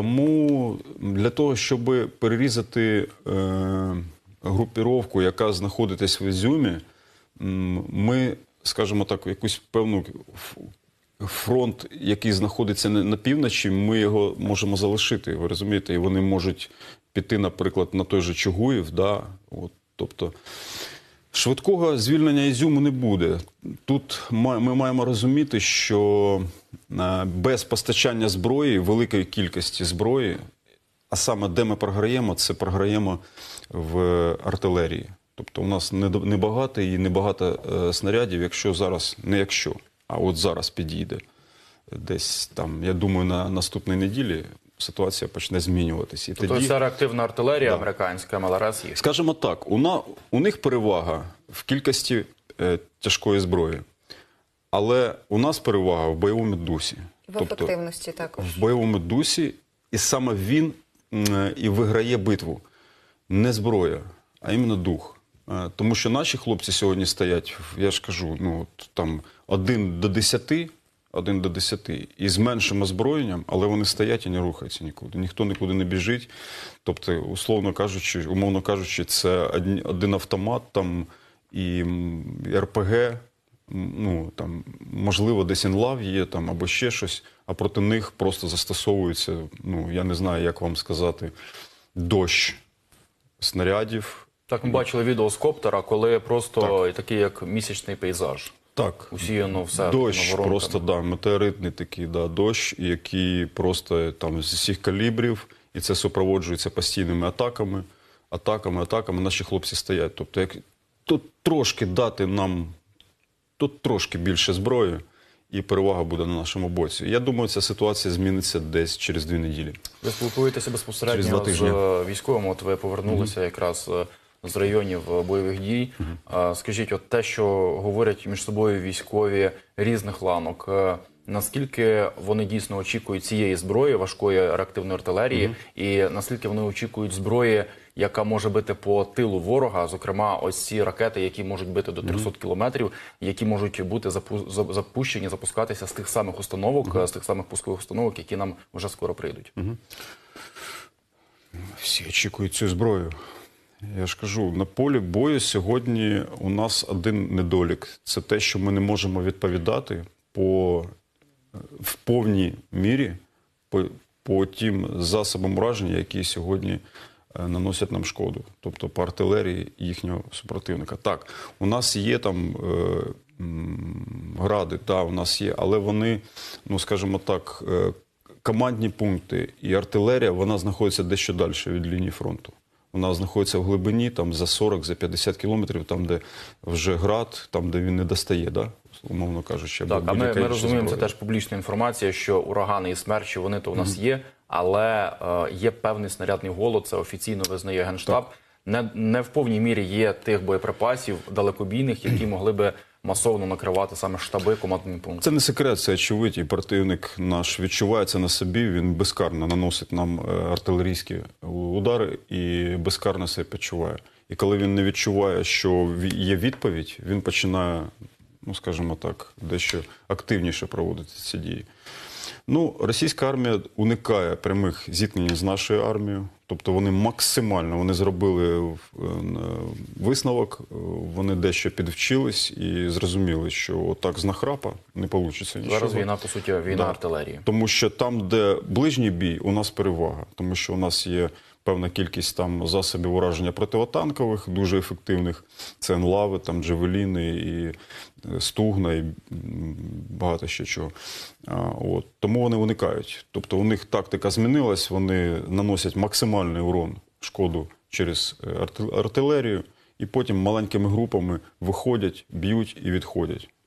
Тому для того, щоб перерізати е, групіровку, яка знаходиться в Ізюмі, ми, скажімо так, якусь певну фронт, який знаходиться на півночі, ми його можемо залишити. Ви розумієте, і вони можуть піти, наприклад, на той же Чугуїв. Да? От, тобто, швидкого звільнення Ізюму не буде. Тут ми маємо розуміти, що без постачання зброї, великої кількості зброї. А саме де ми програємо, це програємо в артилерії. Тобто у нас небагато і небагато е, снарядів, якщо зараз, не якщо, а от зараз підійде. Десь там, я думаю, на наступній неділі ситуація почне змінюватися. Тобто тоді... це реактивна артилерія да. американська, Маларас їх. Скажімо так, у, на... у них перевага в кількості е, тяжкої зброї. Але у нас перевага в бойовому дусі. В тобто, ефективності також. В бойовому дусі, і саме він і виграє битву. Не зброя, а іменно дух. Е, тому що наші хлопці сьогодні стоять, я ж кажу, ну от, там один до десяти, один до десяти, і з меншим озброєнням, але вони стоять і не рухаються нікуди. Ніхто нікуди не біжить. Тобто, условно кажучи, умовно кажучи, це один автомат там і РПГ ну там можливо десь інлав є там або ще щось, а проти них просто застосовується. Ну я не знаю, як вам сказати, дощ снарядів. Так, ми бачили відео з коптера, коли просто так. такий як місячний пейзаж. Так, усіяно все дощ, просто да, метеоритний такий да, дощ, який просто там з усіх калібрів, і це супроводжується постійними атаками, атаками, атаками. Наші хлопці стоять. Тобто, як то трошки дати нам тут трошки більше зброї. І перевага буде на нашому боці. Я думаю, ця ситуація зміниться десь через дві неділі. Ви спілкуєтеся безпосередньо з військовим. От ви повернулися mm -hmm. якраз е, з районів е, бойових дій. Mm -hmm. Скажіть, от те, що говорять між собою військові різних ланок, е, наскільки вони дійсно очікують цієї зброї, важкої реактивної артилерії, mm -hmm. і наскільки вони очікують зброї яка може бити по тилу ворога, зокрема, ось ці ракети, які можуть бити до 300 кілометрів, які можуть бути запущені, запускатися з тих самих установок, з тих самих пускових установок, які нам вже скоро прийдуть. Всі очікують цю зброю. Я ж кажу, на полі бою сьогодні у нас один недолік. Це те, що ми не можемо відповідати по, е, в повній мірі по, по тим засобам ураження, які сьогодні Е, наносять нам шкоду, тобто по артилерії їхнього супротивника. Так, у нас є там е, гради, та у нас є, але вони, ну скажімо так, е, командні пункти і артилерія вона знаходиться дещо далі від лінії фронту. Вона знаходиться в глибині, там за 40 за 50 кілометрів, там, де вже град, там, де він не достає, да? умовно кажучи. Так, а ми, ми розуміємо, зброї. це теж публічна інформація, що урагани і смерчі, вони то у нас mm -hmm. є, але е, є певний снарядний голод. Це офіційно визнає генштаб. Не не в повній мірі є тих боєприпасів далекобійних, які могли би масовно накривати саме штаби командні пункти. Це не секрет, це очевидь, і противник наш відчувається на собі. Він безкарно наносить нам е, артилерійські удари і безкарно це почуває. І коли він не відчуває, що є відповідь, він починає, ну скажімо так, дещо активніше проводити ці дії. Ну, російська армія уникає прямих зіткнень з нашою армією. Тобто вони максимально вони зробили е, е, висновок, е, вони дещо підвчились і зрозуміли, що отак з нахрапа не вийде. Нічого. Зараз війна, по суті, війна да. артилерії. Тому що там, де ближній бій, у нас перевага, тому що у нас є певна кількість там засобів ураження противотанкових, дуже ефективних. Це лави, там Джевеліни, і е, Стугна, і багато ще чого. От. Тому вони уникають. Тобто у них тактика змінилась, вони наносять максимальний урон, шкоду через е, артилерію, і потім маленькими групами виходять, б'ють і відходять.